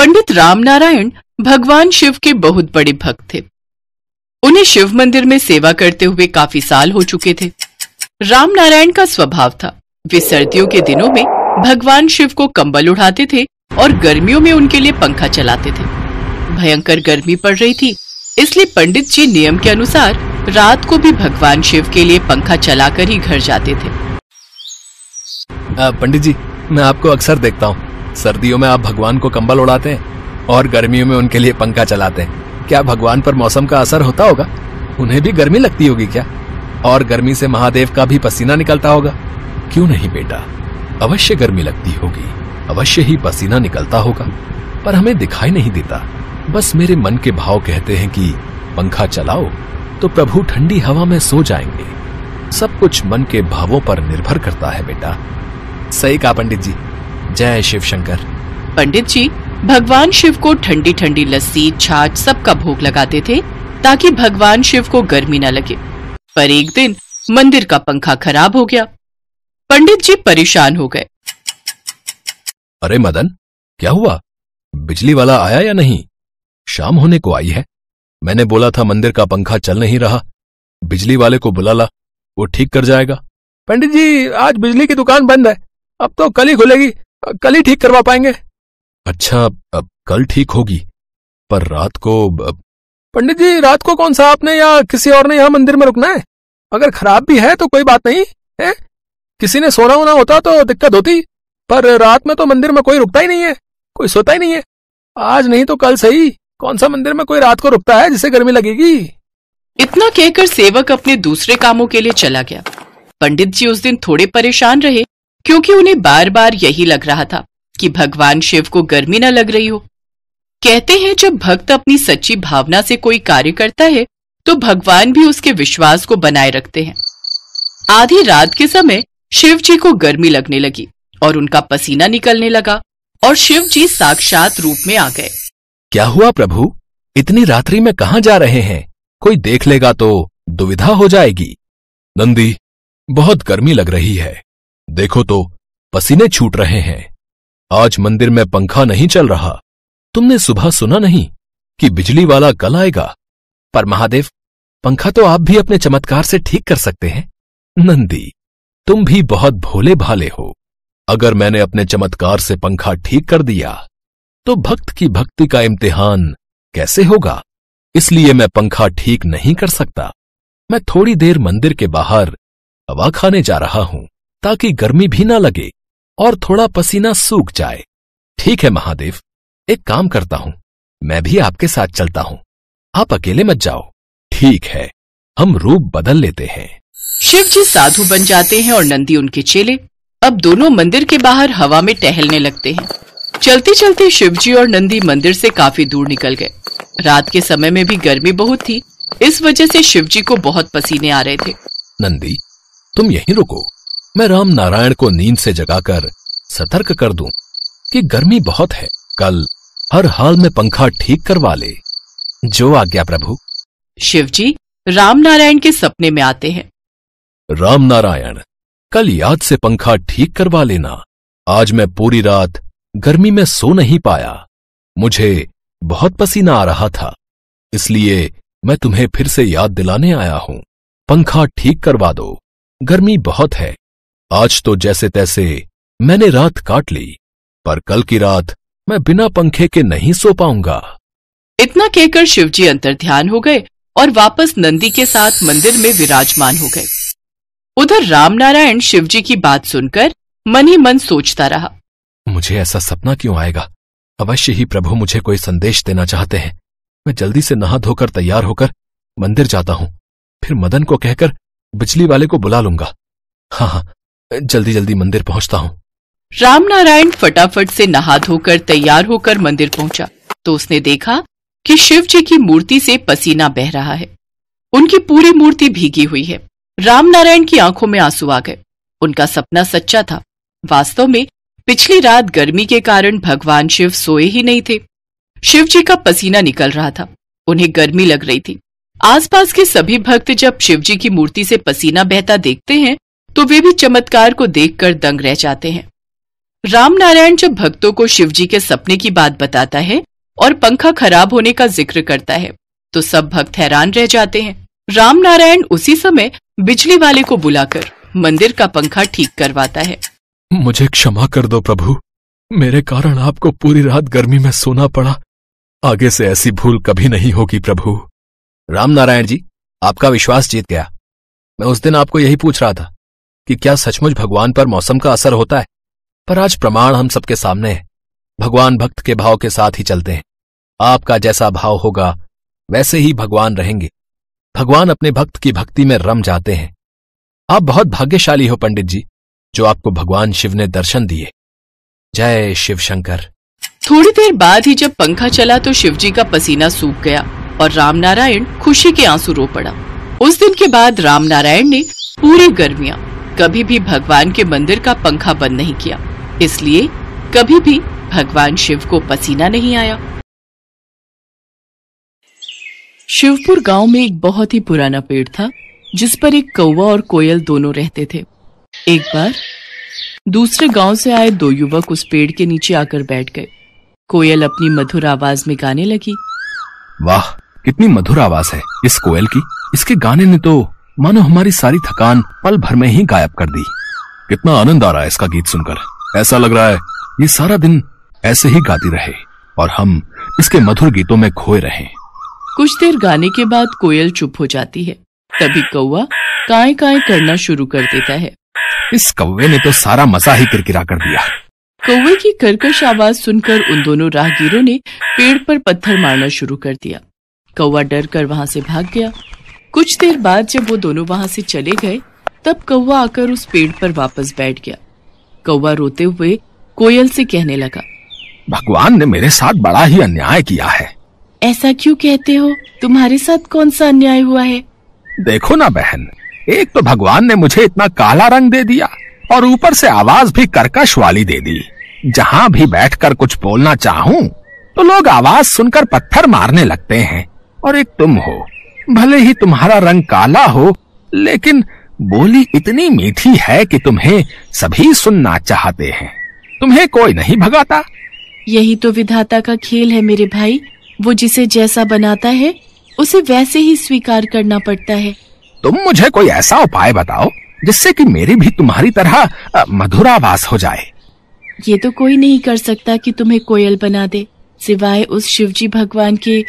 पंडित रामनारायण भगवान शिव के बहुत बड़े भक्त थे उन्हें शिव मंदिर में सेवा करते हुए काफी साल हो चुके थे रामनारायण का स्वभाव था वे सर्दियों के दिनों में भगवान शिव को कंबल उड़ाते थे और गर्मियों में उनके लिए पंखा चलाते थे भयंकर गर्मी पड़ रही थी इसलिए पंडित जी नियम के अनुसार रात को भी भगवान शिव के लिए पंखा चलाकर ही घर जाते थे आ, पंडित जी मैं आपको अक्सर देखता हूँ सर्दियों में आप भगवान को कंबल उड़ाते हैं और गर्मियों में उनके लिए पंखा चलाते हैं क्या भगवान पर मौसम का असर होता होगा उन्हें भी गर्मी लगती होगी क्या और गर्मी से महादेव का भी पसीना निकलता होगा क्यों नहीं बेटा अवश्य गर्मी लगती होगी अवश्य ही पसीना निकलता होगा पर हमें दिखाई नहीं देता बस मेरे मन के भाव कहते हैं कि पंखा चलाओ तो प्रभु ठंडी हवा में सो जाएंगे सब कुछ मन के भावों पर निर्भर करता है बेटा सही कहा पंडित जी जय शिव शंकर पंडित जी भगवान शिव को ठंडी ठंडी लस्सी छाछ सबका भोग लगाते थे ताकि भगवान शिव को गर्मी न लगे पर एक दिन मंदिर का पंखा खराब हो गया पंडित जी परेशान हो गए अरे मदन क्या हुआ बिजली वाला आया या नहीं शाम होने को आई है मैंने बोला था मंदिर का पंखा चल नहीं रहा बिजली वाले को बुला ला वो ठीक कर जाएगा पंडित जी आज बिजली की दुकान बंद है अब तो कल ही खुलेगी कल ही ठीक करवा पाएंगे अच्छा अब कल ठीक होगी पर रात को अब... पंडित जी रात को कौन सा आपने या किसी और ने यहाँ मंदिर में रुकना है अगर खराब भी है तो कोई बात नहीं है किसी ने सोना होना होता तो दिक्कत होती पर रात में तो मंदिर में कोई रुकता ही नहीं है कोई सोता ही नहीं है आज नहीं तो कल सही कौन सा मंदिर में कोई रात को रुकता है जिसे गर्मी लगेगी इतना कहकर सेवक अपने दूसरे कामों के लिए चला गया पंडित जी उस दिन थोड़े परेशान रहे क्योंकि उन्हें बार बार यही लग रहा था कि भगवान शिव को गर्मी न लग रही हो कहते हैं जब भक्त अपनी सच्ची भावना से कोई कार्य करता है तो भगवान भी उसके विश्वास को बनाए रखते हैं आधी रात के समय शिव जी को गर्मी लगने लगी और उनका पसीना निकलने लगा और शिव जी साक्षात रूप में आ गए क्या हुआ प्रभु इतनी रात्रि में कहा जा रहे हैं कोई देख लेगा तो दुविधा हो जाएगी नंदी बहुत गर्मी लग रही है देखो तो पसीने छूट रहे हैं आज मंदिर में पंखा नहीं चल रहा तुमने सुबह सुना नहीं कि बिजली वाला कल आएगा पर महादेव पंखा तो आप भी अपने चमत्कार से ठीक कर सकते हैं नंदी तुम भी बहुत भोले भाले हो अगर मैंने अपने चमत्कार से पंखा ठीक कर दिया तो भक्त की भक्ति का इम्तिहान कैसे होगा इसलिए मैं पंखा ठीक नहीं कर सकता मैं थोड़ी देर मंदिर के बाहर हवा खाने जा रहा हूं ताकि गर्मी भी ना लगे और थोड़ा पसीना सूख जाए ठीक है महादेव एक काम करता हूं मैं भी आपके साथ चलता हूं आप अकेले मत जाओ ठीक है हम रूप बदल लेते हैं शिव जी साधु बन जाते हैं और नंदी उनके चेले अब दोनों मंदिर के बाहर हवा में टहलने लगते हैं चलते चलते शिव जी और नंदी मंदिर से काफी दूर निकल गए रात के समय में भी गर्मी बहुत थी इस वजह से शिव जी को बहुत पसीने आ रहे थे नंदी तुम यहीं रुको मैं राम नारायण को नींद से जगाकर सतर्क कर दूं कि गर्मी बहुत है कल हर हाल में पंखा ठीक करवा ले जो आज्ञा प्रभु शिवजी राम नारायण के सपने में आते हैं राम नारायण कल याद से पंखा ठीक करवा लेना आज मैं पूरी रात गर्मी में सो नहीं पाया मुझे बहुत पसीना आ रहा था इसलिए मैं तुम्हें फिर से याद दिलाने आया हूं पंखा ठीक करवा दो गर्मी बहुत है आज तो जैसे तैसे मैंने रात काट ली पर कल की रात मैं बिना पंखे के नहीं सो पाऊंगा इतना कहकर शिवजी अंतर ध्यान हो गए और वापस नंदी के साथ मंदिर में विराजमान हो गए उधर रामनारायण शिवजी की बात सुनकर मन ही मन सोचता रहा मुझे ऐसा सपना क्यों आएगा अवश्य ही प्रभु मुझे कोई संदेश देना चाहते हैं मैं जल्दी से नहा धोकर तैयार होकर मंदिर जाता हूँ फिर मदन को कहकर बिजली वाले को बुला लूंगा हाँ हाँ जल्दी जल्दी मंदिर पहुंचता हूँ नारायण फटाफट से नहा धोकर तैयार होकर मंदिर पहुंचा तो उसने देखा कि शिव जी की मूर्ति से पसीना बह रहा है उनकी पूरी मूर्ति भीगी हुई है राम नारायण की आंखों में आंसू आ गए उनका सपना सच्चा था वास्तव में पिछली रात गर्मी के कारण भगवान शिव सोए ही नहीं थे शिव जी का पसीना निकल रहा था उन्हें गर्मी लग रही थी आसपास के सभी भक्त जब शिव जी की मूर्ति से पसीना बहता देखते हैं तो वे भी चमत्कार को देखकर दंग रह जाते हैं रामनारायण जब भक्तों को शिवजी के सपने की बात बताता है और पंखा खराब होने का जिक्र करता है तो सब भक्त हैरान रह जाते हैं रामनारायण उसी समय बिजली वाले को बुलाकर मंदिर का पंखा ठीक करवाता है मुझे क्षमा कर दो प्रभु मेरे कारण आपको पूरी रात गर्मी में सोना पड़ा आगे से ऐसी भूल कभी नहीं होगी प्रभु रामनारायण जी आपका विश्वास जीत गया मैं उस दिन आपको यही पूछ रहा था कि क्या सचमुच भगवान पर मौसम का असर होता है पर आज प्रमाण हम सबके सामने है भगवान भक्त के भाव के साथ ही चलते हैं आपका जैसा भाव होगा वैसे ही भगवान रहेंगे भगवान अपने भक्त की भक्ति में रम जाते हैं आप बहुत भाग्यशाली हो पंडित जी जो आपको भगवान शिव ने दर्शन दिए जय शिव शंकर थोड़ी देर बाद ही जब पंखा चला तो शिव जी का पसीना सूख गया और रामनारायण खुशी के आंसू रो पड़ा उस दिन के बाद रामनारायण ने पूरी गर्मियां कभी भी भगवान के मंदिर का पंखा बंद नहीं किया इसलिए कभी भी भगवान शिव को पसीना नहीं आया शिवपुर गांव में एक बहुत ही पुराना पेड़ था जिस पर एक कौवा और कोयल दोनों रहते थे एक बार दूसरे गांव से आए दो युवक उस पेड़ के नीचे आकर बैठ गए कोयल अपनी मधुर आवाज में गाने लगी वाह कितनी मधुर आवाज है इस कोयल की इसके गाने ने तो मानो हमारी सारी थकान पल भर में ही गायब कर दी कितना आनंद आ रहा है इसका गीत सुनकर ऐसा लग रहा है ये सारा दिन ऐसे ही गाती रहे और हम इसके मधुर गीतों में खोए रहे कुछ देर गाने के बाद कोयल चुप हो जाती है तभी कौआ काय काय करना शुरू कर देता है इस कौवे ने तो सारा मजा ही किरकिरा कर दिया कौवे की करकश आवाज सुनकर उन दोनों राहगीरों ने पेड़ पर पत्थर मारना शुरू कर दिया कौवा डर कर वहाँ से भाग गया कुछ देर बाद जब वो दोनों वहां से चले गए तब कौवा आकर उस पेड़ पर वापस बैठ गया कौवा रोते हुए कोयल से कहने लगा भगवान ने मेरे साथ बड़ा ही अन्याय किया है ऐसा क्यों कहते हो तुम्हारे साथ कौन सा अन्याय हुआ है देखो ना बहन एक तो भगवान ने मुझे इतना काला रंग दे दिया और ऊपर से आवाज भी कर्कश वाली दे दी जहाँ भी बैठकर कुछ बोलना चाहूँ तो लोग आवाज सुनकर पत्थर मारने लगते हैं और एक तुम हो भले ही तुम्हारा रंग काला हो लेकिन बोली इतनी मीठी है कि तुम्हें सभी सुनना चाहते हैं तुम्हें कोई नहीं भगाता यही तो विधाता का खेल है मेरे भाई वो जिसे जैसा बनाता है उसे वैसे ही स्वीकार करना पड़ता है तुम मुझे कोई ऐसा उपाय बताओ जिससे कि मेरी भी तुम्हारी तरह मधुरावास हो जाए ये तो कोई नहीं कर सकता कि तुम्हें कोयल बना दे सिवाय उस शिवजी भगवान के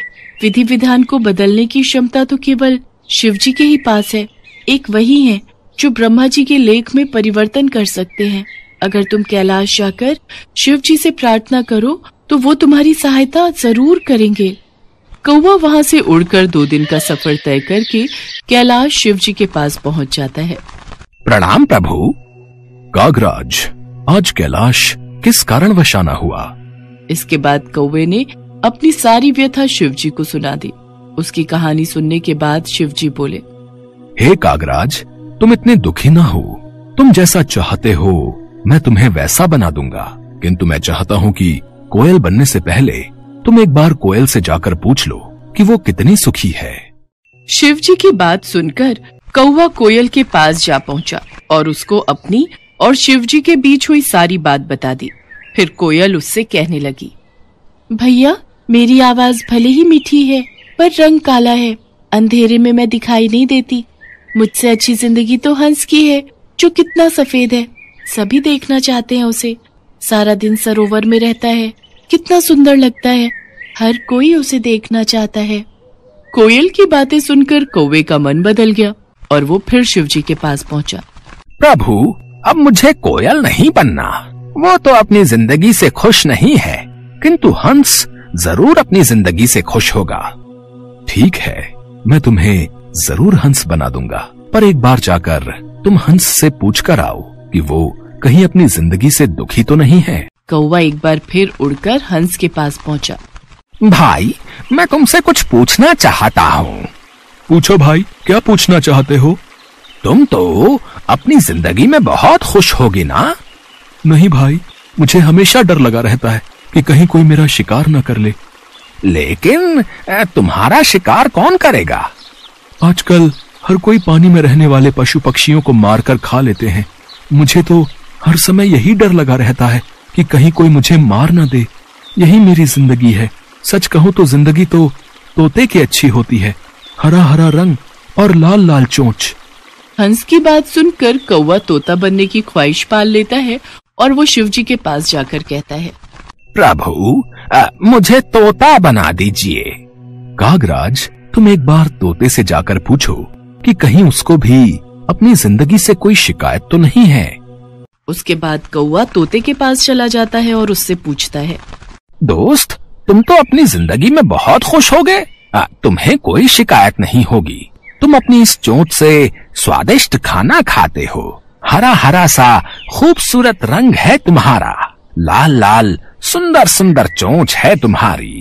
विधि विधान को बदलने की क्षमता तो केवल शिवजी के ही पास है एक वही है जो ब्रह्मा जी के लेख में परिवर्तन कर सकते हैं अगर तुम कैलाश जाकर शिव जी से प्रार्थना करो तो वो तुम्हारी सहायता जरूर करेंगे कौवा वहाँ से उड़कर दो दिन का सफर तय करके कैलाश शिव जी के पास पहुँच जाता है प्रणाम प्रभु कागराज आज कैलाश किस कारण वशाना हुआ इसके बाद कौवे ने अपनी सारी व्यथा शिव जी को सुना दी उसकी कहानी सुनने के बाद शिव जी बोले हे कागराज तुम इतने दुखी ना हो तुम जैसा चाहते हो मैं तुम्हें वैसा बना दूंगा किंतु मैं चाहता हूँ कि कोयल बनने से पहले तुम एक बार कोयल से जाकर पूछ लो कि वो कितनी सुखी है शिव जी की बात सुनकर कौवा कोयल के पास जा पहुँचा और उसको अपनी और शिव जी के बीच हुई सारी बात बता दी फिर कोयल उससे कहने लगी भैया मेरी आवाज भले ही मीठी है पर रंग काला है अंधेरे में मैं दिखाई नहीं देती मुझसे अच्छी जिंदगी तो हंस की है जो कितना सफेद है सभी देखना चाहते हैं उसे सारा दिन सरोवर में रहता है कितना सुंदर लगता है हर कोई उसे देखना चाहता है कोयल की बातें सुनकर कौवे का मन बदल गया और वो फिर शिव जी के पास पहुंचा प्रभु अब मुझे कोयल नहीं बनना वो तो अपनी जिंदगी से खुश नहीं है किंतु हंस जरूर अपनी जिंदगी से खुश होगा ठीक है मैं तुम्हें जरूर हंस बना दूंगा पर एक बार जाकर तुम हंस से पूछ कर आओ कि वो कहीं अपनी जिंदगी से दुखी तो नहीं है कौवा एक बार फिर उड़कर हंस के पास पहुंचा। भाई मैं तुमसे कुछ पूछना चाहता हूँ पूछो भाई क्या पूछना चाहते हो तुम तो अपनी जिंदगी में बहुत खुश होगी ना नहीं भाई मुझे हमेशा डर लगा रहता है कि कहीं कोई मेरा शिकार न कर ले लेकिन तुम्हारा शिकार कौन करेगा आजकल हर कोई पानी में रहने वाले पशु पक्षियों को मारकर खा लेते हैं मुझे तो हर समय यही डर लगा रहता है कि कहीं कोई मुझे मार ना दे यही मेरी जिंदगी है सच कहूँ तो जिंदगी तो तोते की अच्छी होती है हरा हरा रंग और लाल लाल चोंच हंस की बात सुनकर कौवा तोता बनने की ख्वाहिश पाल लेता है और वो शिव जी के पास जाकर कहता है प्रभु आ, मुझे तोता बना दीजिए कागराज तुम एक बार तोते से जाकर पूछो कि कहीं उसको भी अपनी जिंदगी से कोई शिकायत तो नहीं है उसके बाद कौआ तोते के पास चला जाता है और उससे पूछता है दोस्त तुम तो अपनी जिंदगी में बहुत खुश हो गए तुम्हें कोई शिकायत नहीं होगी तुम अपनी इस चोट से स्वादिष्ट खाना खाते हो हरा हरा सा खूबसूरत रंग है तुम्हारा लाल लाल सुंदर सुंदर चोंच है तुम्हारी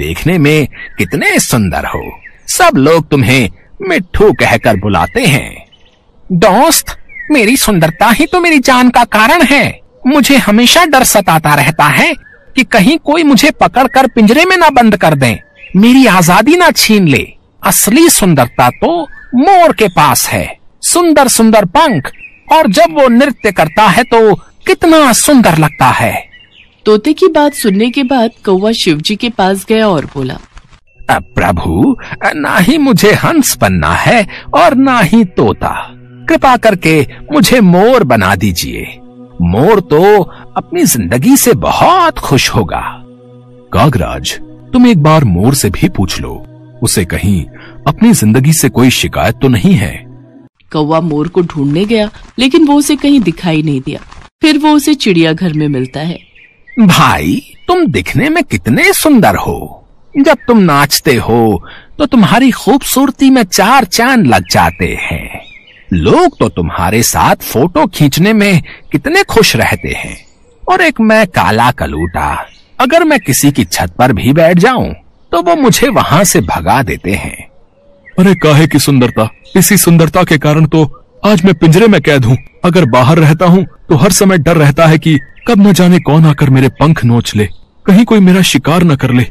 देखने में कितने सुंदर हो सब लोग तुम्हें मिट्ठू कहकर बुलाते हैं दोस्त मेरी सुंदरता ही तो मेरी जान का कारण है मुझे हमेशा डर सताता रहता है कि कहीं कोई मुझे पकड़कर पिंजरे में ना बंद कर दे मेरी आजादी ना छीन ले असली सुंदरता तो मोर के पास है सुंदर सुंदर पंख और जब वो नृत्य करता है तो कितना सुंदर लगता है तोते की बात सुनने के बाद कौवा शिव जी के पास गया और बोला प्रभु ना ही मुझे हंस बनना है और ना ही तोता कृपा करके मुझे मोर बना दीजिए मोर तो अपनी जिंदगी से बहुत खुश होगा कागराज तुम एक बार मोर से भी पूछ लो उसे कहीं अपनी जिंदगी से कोई शिकायत तो नहीं है कौवा मोर को ढूंढने गया लेकिन वो उसे कहीं दिखाई नहीं दिया फिर वो उसे चिड़ियाघर में मिलता है भाई तुम दिखने में कितने सुंदर हो जब तुम नाचते हो तो तुम्हारी खूबसूरती में चार चांद लग जाते हैं लोग तो तुम्हारे साथ फोटो खींचने में कितने खुश रहते हैं और एक मैं काला कलूटा अगर मैं किसी की छत पर भी बैठ जाऊं तो वो मुझे वहां से भगा देते हैं अरे काहे की सुंदरता इसी सुंदरता के कारण तो आज मैं पिंजरे में कैद हूँ अगर बाहर रहता हूँ तो हर समय डर रहता है कि कब न जाने कौन आकर मेरे पंख नोच ले कहीं कोई मेरा शिकार न कर ले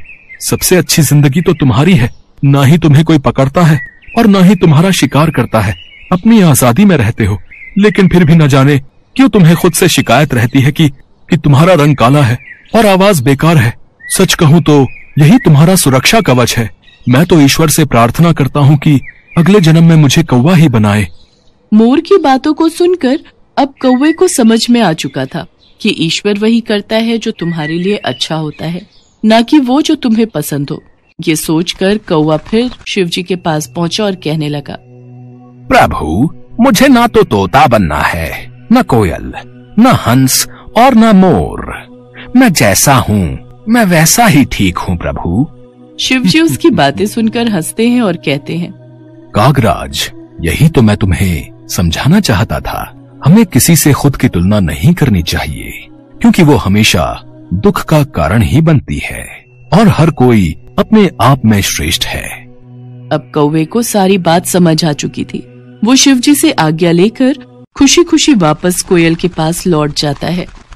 सबसे अच्छी जिंदगी तो तुम्हारी है न ही तुम्हें कोई पकड़ता है और न ही तुम्हारा शिकार करता है अपनी आजादी में रहते हो लेकिन फिर भी न जाने क्यों तुम्हें खुद से शिकायत रहती है कि कि तुम्हारा रंग काला है और आवाज बेकार है सच कहूँ तो यही तुम्हारा सुरक्षा कवच है मैं तो ईश्वर से प्रार्थना करता हूँ कि अगले जन्म में मुझे कौवा ही बनाए मोर की बातों को सुनकर अब कौवे को समझ में आ चुका था कि ईश्वर वही करता है जो तुम्हारे लिए अच्छा होता है न कि वो जो तुम्हें पसंद हो ये सोच कर कौवा फिर शिव जी के पास पहुँचा और कहने लगा प्रभु मुझे ना तो तोता बनना है न कोयल न हंस और न मोर मैं जैसा हूँ मैं वैसा ही ठीक हूँ प्रभु शिव जी उसकी बातें सुनकर हंसते हैं और कहते हैं कागराज यही तो मैं तुम्हें समझाना चाहता था हमें किसी से खुद की तुलना नहीं करनी चाहिए क्योंकि वो हमेशा दुख का कारण ही बनती है और हर कोई अपने आप में श्रेष्ठ है अब कौवे को सारी बात समझ आ चुकी थी वो शिवजी से आज्ञा लेकर खुशी खुशी वापस कोयल के पास लौट जाता है